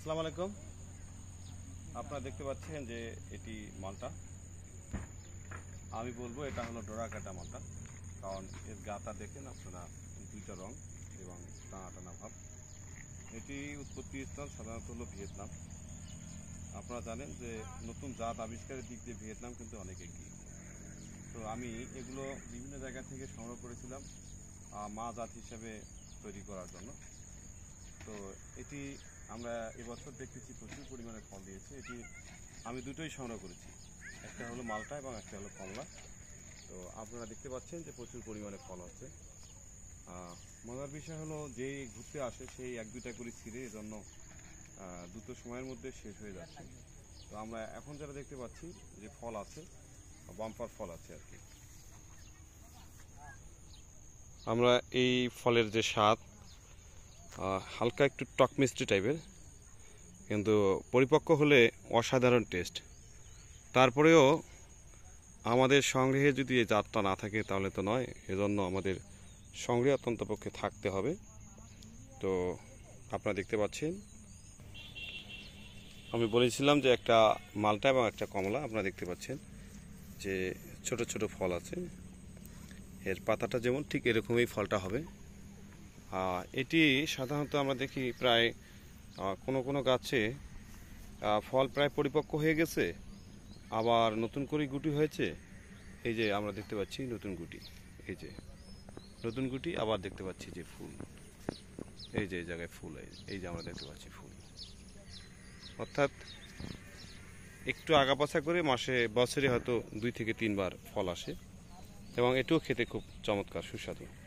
আসসালামু আলাইকুম আপনারা দেখতে পাচ্ছেন যে এটি মালটা আমি বলবো এটা হলো ডোরা কাটা মালটা কারণ এর গাটা দেখেন আপনারা দুইটা রং এবং টানা টানা ভাব এটি উৎপত্তি স্থান সাধারণত হলো ভিয়েতনাম আপনারা জানেন যে নতুন জাত আবিষ্কারের দিক দিয়ে ভিয়েতনাম কিন্তু অনেক এগিয়ে তো আমি এগুলো বিভিন্ন জায়গা থেকে সংগ্রহ করেছিলাম মা জাত হিসেবে তৈরি করার জন্য তো এটি আমরা এবছর দেখতেছি প্রচুর পরিমাণে ফল দিয়েছে এটি আমি দুটোই সংগ্রহ করেছি একটা হলো মালটা এবং একটা হলো কমলা তো আপনারা দেখতে পাচ্ছেন যে প্রচুর পরিমাণে ফল হচ্ছে মজার বিষয় হলো যে ঘুরতে আসে সেই এক দুটা করে ছিঁড়ে এজন্য দ্রুত সময়ের মধ্যে শেষ হয়ে যাচ্ছে তো আমরা এখন যারা দেখতে পাচ্ছি যে ফল আছে বাম্পার ফল আছে আর কি আমরা এই ফলের যে স্বাদ হালকা একটু টক মিষ্টি টাইপের কিন্তু পরিপক্ক হলে অসাধারণ টেস্ট তারপরেও আমাদের সংগ্রহে যদি এই জাতটা না থাকে তাহলে তো নয় এজন্য আমাদের সংগ্রহে অত্যন্ত পক্ষে থাকতে হবে তো আপনারা দেখতে পাচ্ছেন আমি বলেছিলাম যে একটা মালটা এবং একটা কমলা আপনারা দেখতে পাচ্ছেন যে ছোট ছোট ফল আছে এর পাতাটা যেমন ঠিক এরকমই ফলটা হবে এটি সাধারণত আমরা দেখি প্রায় কোনো কোনো গাছে ফল প্রায় পরিপক্ক হয়ে গেছে আবার নতুন করে গুটি হয়েছে এই যে আমরা দেখতে পাচ্ছি নতুন গুটি এই যে নতুন গুটি আবার দেখতে পাচ্ছি যে ফুল এই যে এই জায়গায় ফুল এই যে আমরা দেখতে পাচ্ছি ফুল অর্থাৎ একটু আগাপাছা করে মাসে বছরে হয়তো দুই থেকে তিনবার ফল আসে এবং এটিও খেতে খুব চমৎকার সুস্বাদু